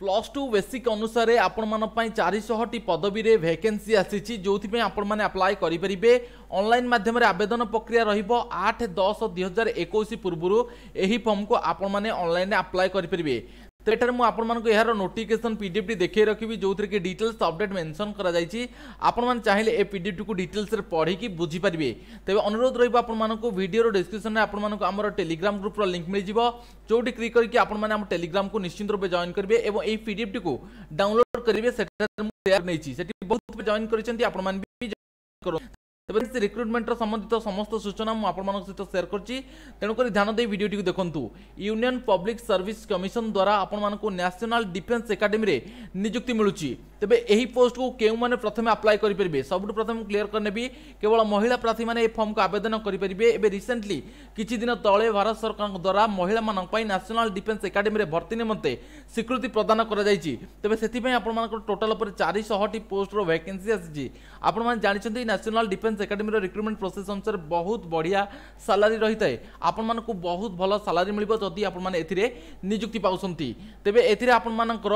plus two basic ଅନୁସାରେ ଆପଣମାନଙ୍କ ପାଇଁ ଚାରିଶହଟି ପଦବୀରେ ଭେକେନ୍ସି ଆସିଛି ଯେଉଁଥିପାଇଁ ଆପଣମାନେ ଆପ୍ଲାଏ କରିପାରିବେ ଅନଲାଇନ୍ ମାଧ୍ୟମରେ ଆବେଦନ ପ୍ରକ୍ରିୟା ରହିବ ଆଠ ଦଶ ଦୁଇହଜାର ଏକୋଇଶ ପୂର୍ବରୁ ଏହି ଫର୍ମକୁ ଆପଣମାନେ ଅନଲାଇନ୍ରେ ଆପ୍ଲାଏ କରିପାରିବେ सेठे मुझे यार नोटिकेसन पीडफ्ट देखे रखी जो थी कि डिटेल्स अपडेट मेनसन कर चाहिए ए पीडफ्ट को डिटेल्स पढ़ी की बुझीपारे तेज अनुरोध रुक भिडर डिस्क्रिपन में आपको टेलीग्राम ग्रुप्र लिंक मिल जाव जो भी क्लिक करके आम टेलीग्राम को निश्चित रूप जॉन करेंगे और यही पीडफ्ट को डाउनलोड करेंगे बहुत जॉन कर ভ্যাকেন্সি রিক্রুটমেন্টর সম্বন্ধিত সমস্ত সূচনা মু আপনার সহ সেয়ার করছি তেমকি ধ্যান দিয়ে ভিডিওটি দেখুন ইউনিয়ন পব্লিক সর্ভিস কমিশন দ্বারা আপনার ন্যাশনাল ডিফেন্স একাডেমি নিযুক্তি মিলুচি তবে এই পোস্টক কেউমানে প্রথমে আপ্লাই করে পারে সবুঠ প্রথমে ক্লিয়ার করে নেবি কেবল মহিলা প্রার্থী মানে এই ফর্মকে আবেদন করে পারে এবে রিসেন্টলি কিছু দিন তলে ভারত সরকার দ্বারা মহিলা ন্যাশনাল ডিফেন্স একাডেমি ভর্তি নিমন্তে স্বীকৃতি প্রদান করা যাইছি তবে সেপাই আপনার টোটাল উপরে চারিশহটি পোস্টর ভ্যাকেন্সি আসছে আপনার জাঁচান ন্যাশনাল ডিফেন্স ଏକାଡେମୀର ରିକ୍ରୁଟମେଣ୍ଟ ପ୍ରୋସେସ୍ ଅନୁସାରେ ବହୁତ ବଢ଼ିଆ ସାଲାରୀ ରହିଥାଏ ଆପଣମାନଙ୍କୁ ବହୁତ ଭଲ ସାଲାରୀ ମିଳିବ ଯଦି ଆପଣମାନେ ଏଥିରେ ନିଯୁକ୍ତି ପାଉଛନ୍ତି ତେବେ ଏଥିରେ ଆପଣମାନଙ୍କର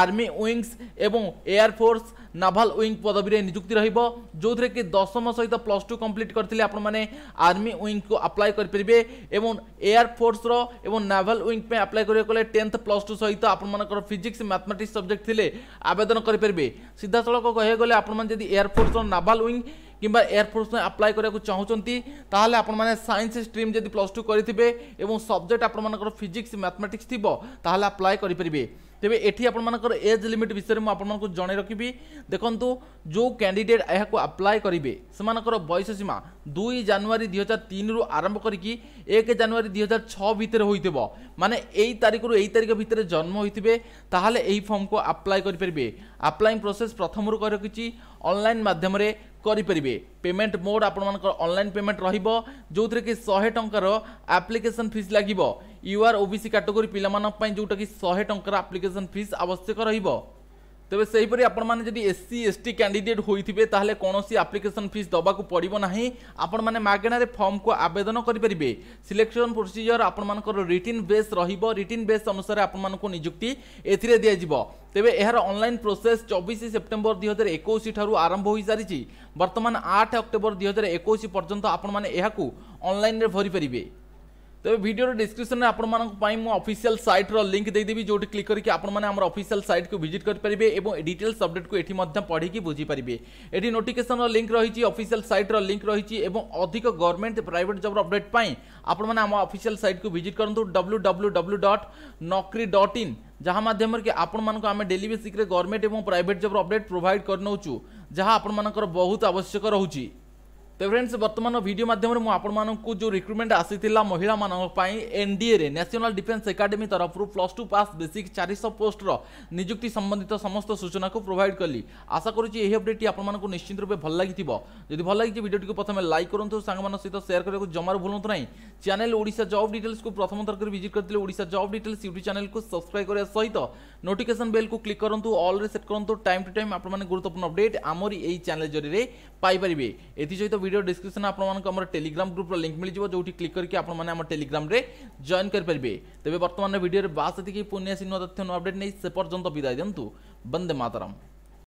ଆର୍ମି ୱିଙ୍ଗସ୍ ଏବଂ ଏୟାରଫୋର୍ସ ନାଭାଲ ୱିଙ୍ଗ ପଦବୀରେ ନିଯୁକ୍ତି ରହିବ ଯେଉଁଥିରେ କି ଦଶମ ସହିତ ପ୍ଲସ୍ ଟୁ କମ୍ପ୍ଲିଟ୍ କରିଥିଲେ ଆପଣମାନେ ଆର୍ମି ୱିଙ୍ଗକୁ ଆପ୍ଲାଏ କରିପାରିବେ ଏବଂ ଏୟାରଫୋର୍ସର ଏବଂ ନାଭାଲ ୱିଙ୍ଗ ପାଇଁ ଆପ୍ଲାଏ କରିବାକୁ ଗଲେ ଟେନ୍ଥ ପ୍ଲସ୍ ଟୁ ସହିତ ଆପଣମାନଙ୍କର ଫିଜିକ୍ସ ମ୍ୟାଥମେଟିକ୍ସ ସବଜେକ୍ଟ ଥିଲେ ଆବେଦନ କରିପାରିବେ ସିଧାସଳଖ କହିବାକୁ ଗଲେ ଆପଣମାନେ ଯଦି ଏୟାରଫୋର୍ସର ନାଭାଲ ୱିଙ୍ଗ কিংবা এয়ারফোর্স আপ্লাই করা চাহুন তাহলে আপনার সাইন্স স্ট্রিম যদি প্লস টু করে এবং সবজেক্ট আপনার ফিজিক্স ম্যাথমেটিক্স থাকবে তাহলে আপ্লাই করে পেবে তবে এটি আপনার এজ লিমিট বিষয়ে আপনার জনাই রাখি দেখুন যে ক্যাডিডেট এখন আপ্লাই করবে সে বয়স সীমা দুই জানুয়ারি দুই হাজার তিন রু আরম্ভ করি এক জানুয়ারি দুই হাজার ছ ভিতরে হয়ে মানে এই তারিখ রু এই তারিখ ভিতরে জন্ম হয়ে তাহলে এই ফর্ম কু আপ্লাই করে পেবে আপ্লাইং প্রোসেস প্রথমর করে রাখি অনলাইন মাধ্যমে କରିପାରିବେ ପେମେଣ୍ଟ ମୋଡ଼ ଆପଣମାନଙ୍କର ଅନଲାଇନ୍ ପେମେଣ୍ଟ ରହିବ ଯେଉଁଥିରେ କି ଶହେ ଟଙ୍କାର ଆପ୍ଲିକେସନ୍ ଫିସ୍ ଲାଗିବ U R O B C category ପିଲାମାନଙ୍କ ପାଇଁ ଯେଉଁଟାକି ଶହେ ଟଙ୍କାର ଆପ୍ଲିକେସନ୍ ଫିସ୍ ଆବଶ୍ୟକ ରହିବ ତେବେ ସେହିପରି ଆପଣମାନେ ଯଦି ଏସ୍ସି ଏସ୍ଟି କ୍ୟାଣ୍ଡିଡେଟ୍ ହୋଇଥିବେ ତାହେଲେ କୌଣସି ଆପ୍ଲିକେସନ୍ ଫିସ୍ ଦେବାକୁ ପଡ଼ିବ ନାହିଁ ଆପଣମାନେ ମାଗଣାରେ ଫର୍ମକୁ ଆବେଦନ କରିପାରିବେ ସିଲେକ୍ସନ୍ ପ୍ରୋସିଜିଓର ଆପଣମାନଙ୍କର ରିଟିନ୍ ବେସ୍ ରହିବ ରିଟିନ୍ ବେସ୍ ଅନୁସାରେ ଆପଣମାନଙ୍କୁ ନିଯୁକ୍ତି ଏଥିରେ ଦିଆଯିବ ତେବେ ଏହାର ଅନଲାଇନ୍ ପ୍ରୋସେସ୍ ଚବିଶ ସେପ୍ଟେମ୍ବର ଦୁଇହଜାର ଏକୋଇଶ ଠାରୁ ଆରମ୍ଭ ହୋଇସାରିଛି ବର୍ତ୍ତମାନ ଆଠ ଅକ୍ଟୋବର ଦୁଇହଜାର ଏକୋଇଶ ପର୍ଯ୍ୟନ୍ତ ଆପଣମାନେ ଏହାକୁ ଅନଲାଇନ୍ରେ ଭରିପାରିବେ তবে ভিডিওর ডিসক্রিপশনে আপনার মু অফিসিয়াল সাইট্র লিঙ্ক দিয়ে যেটি ক্লিক করি আপনার আমার অফিসিয়াল সাইট্রু ভিজিট করে পেবে এবং ডিটেলস অপডেট্রু এটি পড়ি বুঝিপারে এটি নোটিফিকেসনর লিঙ্ক রয়েছে অফিসিয়াল সাইট্র লিঙ্ক রয়েছে এবং অধিক গভর্নমেন্ট প্রাইভেট জবর অপডেট পাই আপনার আমার অফিসিয়াল সাইট্রু ভিজিট করতু W W W dot Naukri dot in ଯାହା ମାଧ୍ୟମରେ କି ଆପଣମାନଙ୍କୁ ଆମେ ଡେଲି ବେସିକ୍ରେ ଗଭର୍ଣ୍ଣମେଣ୍ଟ ଏବଂ ପ୍ରାଇଭେଟ୍ ଜବ୍ର ଅପଡ଼େଟ୍ ପ୍ରୋଭାଇଡ଼ କରିନେଉଛୁ ଯାହା ଆପଣମାନଙ୍କର ବହୁତ ଆବଶ୍ୟକ ରହୁଛି ତେବେ ଫ୍ରେଣ୍ଡସ୍ ବର୍ତ୍ତମାନ ଭିଡ଼ିଓ ମାଧ୍ୟମରେ ମୁଁ ଆପଣମାନଙ୍କୁ ଯେଉଁ ରିକ୍ରୁଟମେଣ୍ଟ ଆସିଥିଲା ମହିଳାମାନଙ୍କ ପାଇଁ ଏନ୍ଡିଏରେ ନ୍ୟାସନାଲ୍ ଡିଫେନ୍ସ ଏକାଡେମୀ ତରଫରୁ ପ୍ଲସ୍ ଟୁ ପାସ୍ ବେସିକ୍ ଚାରିଶହ ପୋଷ୍ଟର ନିଯୁକ୍ତି ସମ୍ବନ୍ଧିତ ସମସ୍ତ ସୂଚନାକୁ ପ୍ରୋଭାଇଡ଼ କଲି ଆଶା କରୁଛି ଏହି ଅପଡ଼େଟ୍ଟି ଆପଣମାନଙ୍କୁ ନିଶ୍ଚିତ ରୂପେ ଭଲ ଲାଗିଥିବ ଯଦି ଭଲ ଲାଗିଛି ଭିଡ଼ିଓଟିକୁ ପ୍ରଥମେ ଲାଇକ୍ କରନ୍ତୁ ସାଙ୍ଗମାନଙ୍କ ସହିତ ସେୟାର କରିବାକୁ ଜମାରୁ ଭୁଲନ୍ତୁ ନାହିଁ ଚ୍ୟାନେଲ୍ ଓଡ଼ିଶା ଜବ୍ ଡିଟେଲ୍ସକୁ ପ୍ରଥମ ଥର କରି ଭିଜିଟ୍ କରିଥିଲେ ଓଡ଼ିଶା ଜବ୍ ଡିଟେଲ୍ସ ୟୁଟ୍ୟୁବ୍ ଚ୍ୟାନେଲ୍କୁ ସବସ୍କ୍ରାଇବ୍ କରିବା ସହିତ ନୋଟିଫିକେସନ୍ ବେଲ୍କୁ କ୍ଲିକ୍ କରନ୍ତୁ ଅଲ୍ରେ ସେଟ୍ କରନ୍ତୁ ଟାଇମ୍ ଟୁ ଟାଇମ୍ ଆପଣମାନେ ଗୁରୁତ୍ୱପୂର୍ଣ୍ଣ ଅପଡ଼େଟ୍ ଆମରି ଏହି ଚ୍ୟାନେଲ୍ ଜରିଆରେ পাইপারে এটি সহ ভিডিও ডিসক্রিপশন আপনার টেলিগ্রাম গ্রুপর লিঙ্ক মিলিযোগ যেটি ক্লিক করি আপনার আমার টেলিগ্রামে জয়েন করে পারে তবে বর্তমানে ভিডিওর বাস এটি পুনি নতুন তথ্য নূ আপডেট নিয়ে সে পর্যন্ত বিদায় দিন্তু বন্দে মাতারাম